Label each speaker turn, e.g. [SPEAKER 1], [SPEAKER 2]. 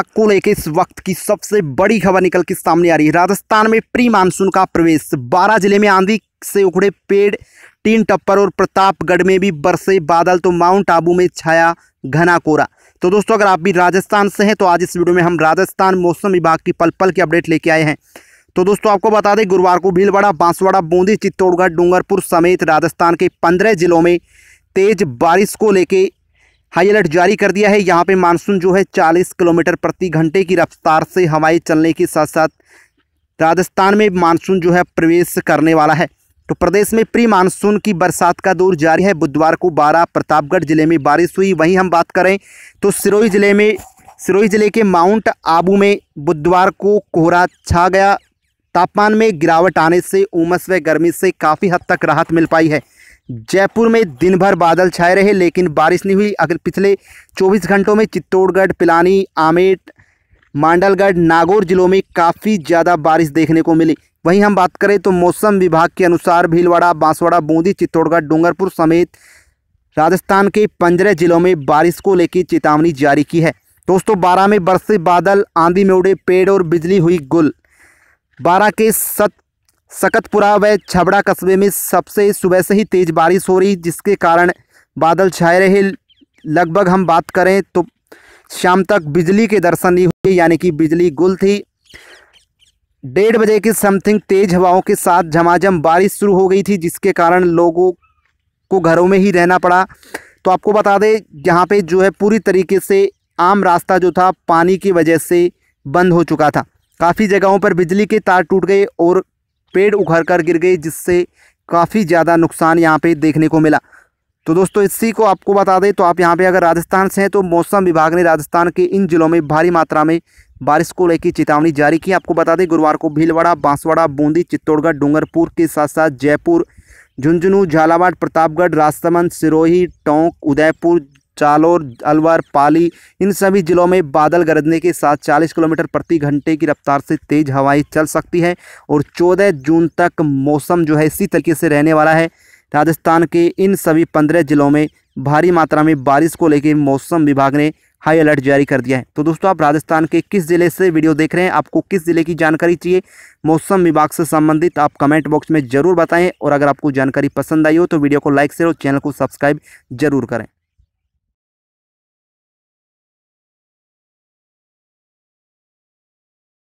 [SPEAKER 1] को लेकर इस वक्त की सबसे बड़ी खबर निकल के सामने आ रही है राजस्थान में प्री मानसून का प्रवेश बारह जिले में आंधी से उखड़े पेड़ टीन टप्पर और प्रतापगढ़ में भी बरसे बादल तो माउंट आबू में छाया घना कोरा तो दोस्तों अगर आप भी राजस्थान से हैं तो आज इस वीडियो में हम राजस्थान मौसम विभाग की पल पल की अपडेट लेके आए हैं तो दोस्तों आपको बता दें गुरुवार को भीलवाड़ा बांसवाड़ा बूंदी चित्तौड़गढ़ डूंगरपुर समेत राजस्थान के पंद्रह जिलों में तेज बारिश को लेके हाई अलर्ट जारी कर दिया है यहाँ पे मानसून जो है 40 किलोमीटर प्रति घंटे की रफ्तार से हवाएं चलने के साथ साथ राजस्थान में मानसून जो है प्रवेश करने वाला है तो प्रदेश में प्री मानसून की बरसात का दौर जारी है बुधवार को बारह प्रतापगढ़ जिले में बारिश हुई वहीं हम बात करें तो सिरोही जिले में सिरोही जिले के माउंट आबू में बुधवार को कोहरा छा गया तापमान में गिरावट आने से उमस व गर्मी से काफ़ी हद तक राहत मिल पाई है जयपुर में दिन भर बादल छाए रहे लेकिन बारिश नहीं हुई अगर पिछले 24 घंटों में चित्तौड़गढ़ पिलानी आमेट मांडलगढ़ नागौर जिलों में काफ़ी ज़्यादा बारिश देखने को मिली वहीं हम बात करें तो मौसम विभाग के अनुसार भीलवाड़ा बांसवाड़ा बूंदी चित्तौड़गढ़ डूंगरपुर समेत राजस्थान के पंद्रह जिलों में बारिश को लेकर चेतावनी जारी की है दोस्तों बारह में बरसे बादल आंधी में उड़े पेड़ और बिजली हुई गुल बारह के सत सकतपुरा व छबड़ा कस्बे में सबसे सुबह से ही तेज़ बारिश हो रही जिसके कारण बादल छाए रहे लगभग हम बात करें तो शाम तक बिजली के दर्शन नहीं हुए यानी कि बिजली गुल थी डेढ़ बजे की समथिंग तेज़ हवाओं के साथ झमाझम बारिश शुरू हो गई थी जिसके कारण लोगों को घरों में ही रहना पड़ा तो आपको बता दें यहाँ पे जो है पूरी तरीके से आम रास्ता जो था पानी की वजह से बंद हो चुका था काफ़ी जगहों पर बिजली के तार टूट गए और पेड़ उखड़ कर गिर गई जिससे काफ़ी ज़्यादा नुकसान यहाँ पे देखने को मिला तो दोस्तों इसी को आपको बता दें तो आप यहाँ पे अगर राजस्थान से हैं तो मौसम विभाग ने राजस्थान के इन जिलों में भारी मात्रा में बारिश को लेकर चेतावनी जारी की आपको बता दें गुरुवार को भीलवाड़ा बांसवाड़ा बूंदी चित्तौड़गढ़ डूंगरपुर के साथ साथ जयपुर झुंझुनू झालावाड़ प्रतापगढ़ राजसमंद सिरोही टोंक उदयपुर चालोर अलवर पाली इन सभी ज़िलों में बादल गरजने के साथ 40 किलोमीटर प्रति घंटे की रफ्तार से तेज़ हवाएं चल सकती हैं और 14 जून तक मौसम जो है इसी तरीके से रहने वाला है राजस्थान के इन सभी पंद्रह ज़िलों में भारी मात्रा में बारिश को लेकर मौसम विभाग ने हाई अलर्ट जारी कर दिया है तो दोस्तों आप राजस्थान के किस ज़िले से वीडियो देख रहे हैं आपको किस ज़िले की जानकारी चाहिए मौसम विभाग से संबंधित आप कमेंट बॉक्स में ज़रूर बताएं और अगर आपको जानकारी पसंद आई हो तो वीडियो को लाइक शेयर और चैनल को सब्सक्राइब जरूर करें